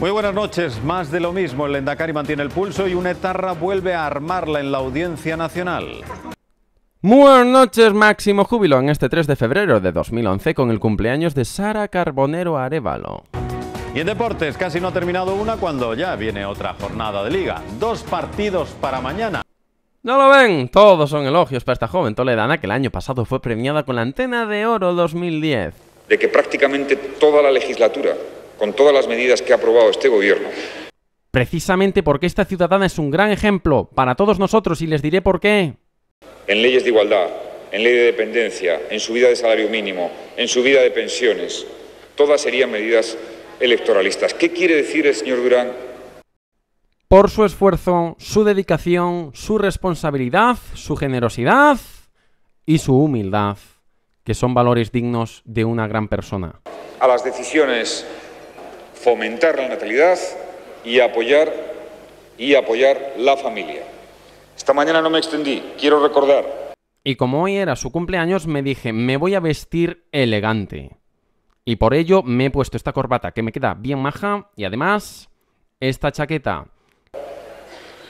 Muy buenas noches. Más de lo mismo. El lendacari mantiene el pulso y una etarra vuelve a armarla en la Audiencia Nacional. Muy buenas noches, máximo júbilo en este 3 de febrero de 2011 con el cumpleaños de Sara Carbonero Arevalo. Y en deportes, casi no ha terminado una cuando ya viene otra jornada de liga. Dos partidos para mañana. ¿No lo ven? Todos son elogios para esta joven toledana que el año pasado fue premiada con la Antena de Oro 2010. De que prácticamente toda la legislatura con todas las medidas que ha aprobado este gobierno. Precisamente porque esta ciudadana es un gran ejemplo para todos nosotros y les diré por qué. En leyes de igualdad, en ley de dependencia, en subida de salario mínimo, en subida de pensiones, todas serían medidas electoralistas. ¿Qué quiere decir el señor Durán? Por su esfuerzo, su dedicación, su responsabilidad, su generosidad y su humildad, que son valores dignos de una gran persona. A las decisiones fomentar la natalidad y apoyar, y apoyar la familia. Esta mañana no me extendí, quiero recordar. Y como hoy era su cumpleaños, me dije, me voy a vestir elegante. Y por ello me he puesto esta corbata que me queda bien maja y además esta chaqueta.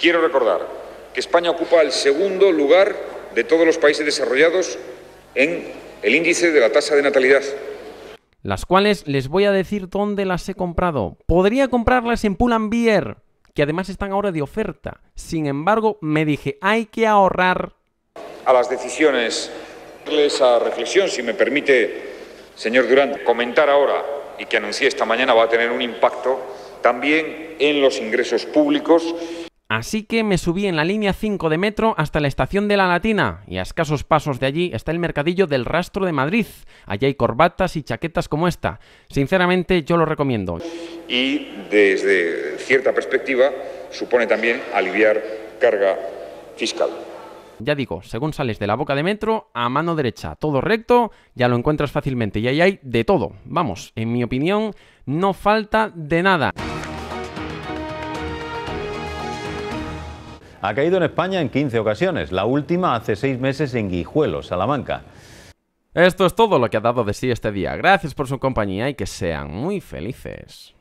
Quiero recordar que España ocupa el segundo lugar de todos los países desarrollados en el índice de la tasa de natalidad las cuales les voy a decir dónde las he comprado. Podría comprarlas en Pull&Bear, que además están ahora de oferta. Sin embargo, me dije, hay que ahorrar. A las decisiones, esa reflexión, si me permite, señor Durán, comentar ahora y que anuncié esta mañana va a tener un impacto también en los ingresos públicos Así que me subí en la línea 5 de metro hasta la estación de La Latina, y a escasos pasos de allí está el mercadillo del Rastro de Madrid. Allí hay corbatas y chaquetas como esta. Sinceramente, yo lo recomiendo. Y desde cierta perspectiva, supone también aliviar carga fiscal. Ya digo, según sales de la boca de metro, a mano derecha, todo recto, ya lo encuentras fácilmente. Y ahí hay de todo. Vamos, en mi opinión, no falta de nada. Ha caído en España en 15 ocasiones, la última hace seis meses en Guijuelo, Salamanca. Esto es todo lo que ha dado de sí este día. Gracias por su compañía y que sean muy felices.